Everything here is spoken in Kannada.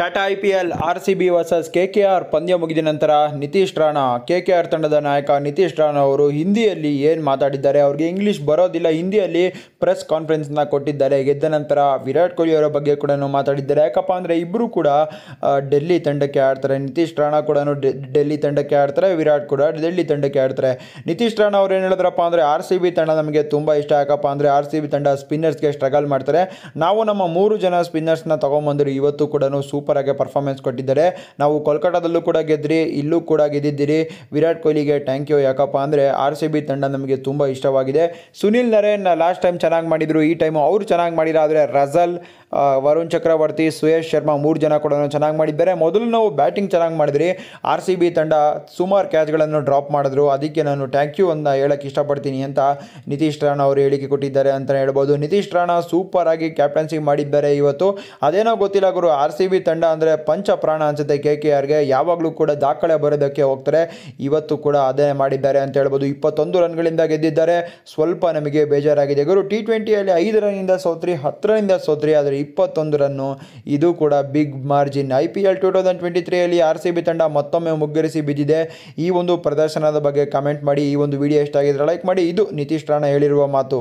Tata I P L R C B versus K K R ಪಂದ್ಯ ಮುಗಿದ ನಂತರ Nitish Rana K K R ತಂಡದ ನಾಯಕ ನಿತೀಶ್ ರಾಣಾ ಅವರು ಹಿಂದಿಯಲ್ಲಿ ಏನು ಮಾತಾಡಿದ್ದಾರೆ ಅವ್ರಿಗೆ ಇಂಗ್ಲೀಷ್ ಬರೋದಿಲ್ಲ ಹಿಂದಿಯಲ್ಲಿ ಪ್ರೆಸ್ ಕಾನ್ಫರೆನ್ಸ್ನ ಕೊಟ್ಟಿದ್ದಾರೆ ಗೆದ್ದ ನಂತರ ವಿರಾಟ್ ಕೊಹ್ಲಿ ಅವರ ಬಗ್ಗೆ ಕೂಡ ಮಾತಾಡಿದ್ದಾರೆ ಯಾಕಪ್ಪ ಅಂದರೆ ಇಬ್ಬರು ಕೂಡ ಡೆಲ್ಲಿ ತಂಡಕ್ಕೆ ಆಡ್ತಾರೆ ನಿತೀಶ್ ರಾಣಾ ಕೂಡ ಡೆಲ್ಲಿ ತಂಡಕ್ಕೆ ಆಡ್ತಾರೆ ವಿರಾಟ್ ಕೂಡ ಡೆಲ್ಲಿ ತಂಡಕ್ಕೆ ಆಡ್ತಾರೆ ನಿತೀಶ್ ರಾಣಾ ಅವ್ರು ಏನು ಹೇಳಿದ್ರಪ್ಪ ಅಂದರೆ ಆರ್ ಸಿ ಬಿ ತಂಡ ನಮಗೆ ತುಂಬ ಇಷ್ಟ ಯಾಕಪ್ಪ ಅಂದರೆ ಆರ್ ಸಿ ಬಿ ತಂಡ ಸ್ಪಿನ್ನರ್ಸ್ಗೆ ಸ್ಟ್ರಗಲ್ ಮಾಡ್ತಾರೆ ನಾವು ನಮ್ಮ ಮೂರು ಜನ ಸ್ಪಿನ್ನರ್ಸ್ನ ತೊಗೊಂಬಂದರು ಇವತ್ತು ಕೂಡ ಸೂಪರ್ ಆಗಿ ಪರ್ಫಾರ್ಮೆನ್ಸ್ ಕೊಟ್ಟಿದ್ದಾರೆ ನಾವು ಕೋಲ್ಕತ್ತಾದಲ್ಲೂ ಕೂಡ ಗೆದ್ದಿರಿ ಇಲ್ಲೂ ಕೂಡ ಗೆದ್ದಿದ್ದೀರಿ ವಿರಾಟ್ ಕೊಹ್ಲಿಗೆ ಥ್ಯಾಂಕ್ ಯು ಯಾಕಪ್ಪ ಅಂದರೆ ಆರ್ ಸಿ ಬಿ ತಂಡ ನಮಗೆ ತುಂಬ ಇಷ್ಟವಾಗಿದೆ ಸುನಿಲ್ ನರೇನ್ ಲಾಸ್ಟ್ ಟೈಮ್ ಚೆನ್ನಾಗಿ ಮಾಡಿದರು ಈ ಟೈಮು ಅವರು ಚೆನ್ನಾಗಿ ಮಾಡಿರೋ ಆದರೆ ರಜಲ್ ವರುಣ್ ಚಕ್ರವರ್ತಿ ಸುಯೇಶ್ ಶರ್ಮಾ ಮೂರು ಜನ ಕೂಡ ಚೆನ್ನಾಗಿ ಮಾಡಿದ್ದಾರೆ ಮೊದಲು ನಾವು ಬ್ಯಾಟಿಂಗ್ ಚೆನ್ನಾಗಿ ಮಾಡಿದ್ರಿ ಆರ್ ಸಿ ಬಿ ತಂಡ ಸುಮಾರು ಕ್ಯಾಚ್ಗಳನ್ನು ಡ್ರಾಪ್ ಮಾಡಿದ್ರು ಅದಕ್ಕೆ ನಾನು ಥ್ಯಾಂಕ್ ಯು ಅಂತ ಹೇಳಕ್ಕೆ ಇಷ್ಟಪಡ್ತೀನಿ ಅಂತ ನಿತೀಶ್ ರಾಣ ಅವರು ಹೇಳಿಕೆ ಕೊಟ್ಟಿದ್ದಾರೆ ಅಂತಲೇ ಹೇಳ್ಬೋದು ನಿತೀಶ್ ರಾಣಾ ಸೂಪರ್ ಆಗಿ ಕ್ಯಾಪ್ಟನ್ಸಿ ಮಾಡಿದ್ದಾರೆ ಇವತ್ತು ಅದೇನೋ ಗೊತ್ತಿಲ್ಲ ಗುರು ಆರ್ ಸಿ ಬಿ ತಂಡ ಅಂದರೆ ಪಂಚ ಪ್ರಾಣ ಅನಿಸುತ್ತೆ ಕೆ ಕೆ ಆರ್ಗೆ ಯಾವಾಗಲೂ ಕೂಡ ದಾಖಲೆ ಬರೋದಕ್ಕೆ ಹೋಗ್ತಾರೆ ಇವತ್ತು ಕೂಡ ಅದೇ ಮಾಡಿದ್ದಾರೆ ಅಂತ ಹೇಳ್ಬೋದು ಇಪ್ಪತ್ತೊಂದು ರನ್ಗಳಿಂದ ಗೆದ್ದಿದ್ದಾರೆ ಸ್ವಲ್ಪ ನಮಗೆ ಬೇಜಾರಾಗಿದೆ ಗುರು ಟಿ ಟ್ವೆಂಟಿಯಲ್ಲಿ ಐದು ರನ್ನಿಂದ ಸೋತ್ರಿ ಹತ್ತರಿಂದ ಸೋತ್ರಿ ಆದರೆ ರನ್ನು ಇದು ಕೂಡ big margin I P L two thousand twenty ತ್ರೀಯಲ್ಲಿ ಆರ್ ಸಿ ಬಿ ತಂಡ ಮತ್ತೊಮ್ಮೆ ಮುಗ್ಗರಿಸಿ ಬಿದ್ದಿದೆ ಈ ಒಂದು ಪ್ರದರ್ಶನದ ಬಗ್ಗೆ ಕಮೆಂಟ್ ಮಾಡಿ ಈ ಒಂದು ವಿಡಿಯೋ ಇಷ್ಟ ಲೈಕ್ ಮಾಡಿ ಇದು ನಿತೀಶ್ ರಾಣ ಹೇಳಿರುವ ಮಾತು